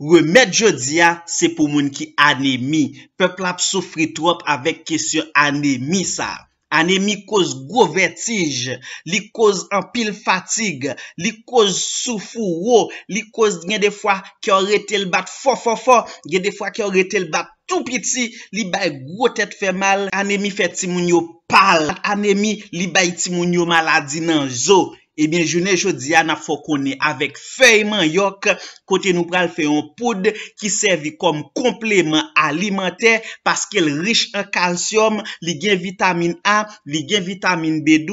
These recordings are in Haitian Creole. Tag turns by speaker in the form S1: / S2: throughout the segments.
S1: Remèd yo diya, se pou moun ki anemi. Pepl ap soufri trop avèk kesyon anemi sa. Anemi koz gro vètij, li koz anpil fatig, li koz soufou wo, li koz gen defwa ki orè tel bat fò fò fò, gen defwa ki orè tel bat tout piti, li bay gro tèt fè mal, anemi fè ti moun yo pal, anemi li bay ti moun yo maladi nan zo. Ebyen eh jounen jodi an a fokone avek feyman yok kote nou pral feyon poud ki servi kom komplemen alimenter paske el rich an kalsyom li gen vitamine A, li gen vitamine B12,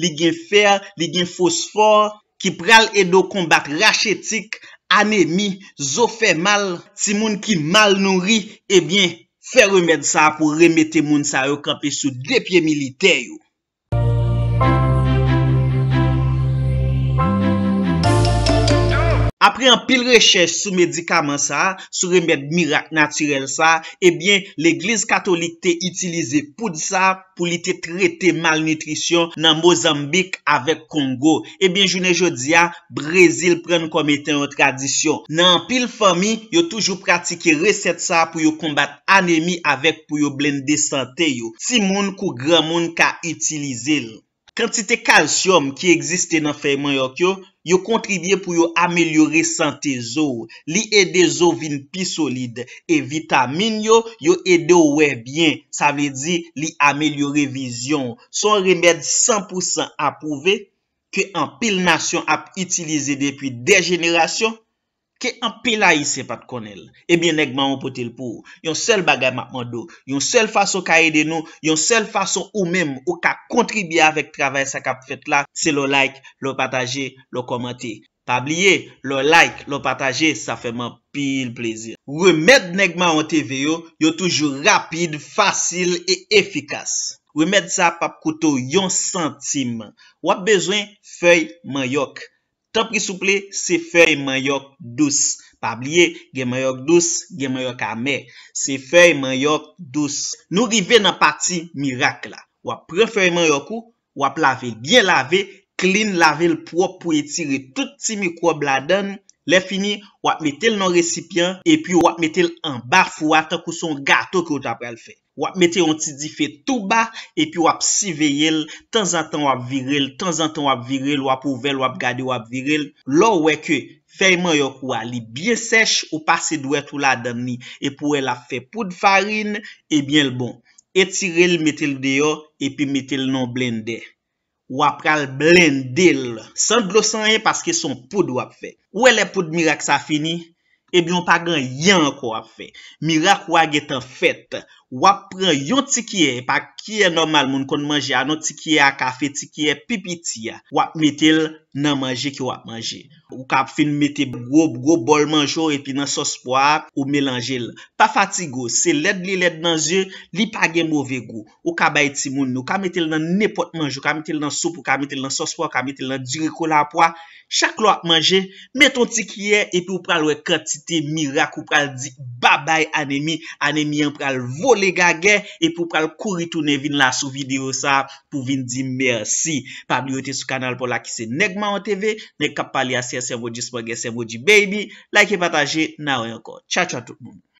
S1: li gen fer, li gen fosfor ki pral edo kombak rachetik, anemi, zo fe mal, si moun ki mal nouri ebyen eh fe remed sa pou remete moun sa yo kapi sou depye militey yo. Apri an pil rechèche sou medikaman sa, sou remèd mirak naturel sa, ebyen l'Eglise Katolik te itilize poud sa pou li te trete malnutrisyon nan Mozambik avèk Kongo. Ebyen jounè jòdia, Brezil pren kòm etè an tradisyon. Nan pil fami, yo toujou pratike reset sa pou yo kombat anemi avèk pou yo blende sante yo. Si moun kou gran moun ka itilize lò. Kantite kalsyom ki egziste nan feyman yo kyo, yo kontribye pou yo amelyore sante zo, li ede zo vin pi solide, e vitaminyo yo ede ouwe bien, sa ve di li amelyore vizyon. Son remèd 100% apouve ke an pilnasyon ap itilize depi dejenerasyon. Ke an pilay se pat konel? Ebyen negman an potil pou. Yon sel bagay ma an do. Yon sel fason ka ede nou. Yon sel fason ou menm ou ka kontribye avek travay sa kap fet la. Se lo like, lo pataje, lo komante. Ta blye, lo like, lo pataje, sa fe man pil plezir. Ou e med negman an TV yo, yo toujou rapide, fasil e efikas. Ou e med sa pap koutou yon sentime. Ou ap bezwen fey mayok. Ta prisouple, se fèy mayok douz. Pa blye, gen mayok douz, gen mayok amè. Se fèy mayok douz. Nou rive nan pati mirak la. Wap pre fèy mayoku, wap lave. Gen lave, klin lave lpou pou etire tout ti mikro bladan. Le fini, wap metel nan resipyan, epi wap metel an baf wata kouson gato kouta prel fe. Wap metel an ti di fe touba, epi wap siveyel, tan zan tan wap viril, tan zan tan wap viril, wap ouvel, wap gade wap viril. Lo weke, feyman yo kouwa li byen sech ou pa se dwe tout la dan ni, epi wè la fe poud farin, epi yel bon. Etire li metel deyo, epi metel nan blende. wap pral blendel. San blosan yon paske son poud wap fe. Ou e le poud mirak sa fini? Ebyon pa gan yon ko wap fe. Mirak wak etan fet. Wap pran yon tikye, pa kiye normal moun kon manje, anon tikye a kafe, tikye pipiti ya. Wap metel nan manje ki wap manje. Ou kap fin mette grob, grob bol manjou E pi nan sos po ap, ou melanjil Pa fatigo, se led li led nan zir Li page mouve go Ou ka bay timoun nou, ka mette l nan nepot manjou Ka mette l nan sop, ou ka mette l nan sos po Ka mette l nan diriko la apwa Chak lo ap manjil, metton ti kriye E pi ou pral wekantite mirak Ou pral di babay anemi Anemi anpral vole gage E pi ou pral kuri toune vin la sou video sa Pou vin di mersi Pa mi oti sou kanal pou la ki se Neg ma an TV, neg kap pali a CS semoji, semoji baby, like e pataje, na weyoko, chachwa tout moun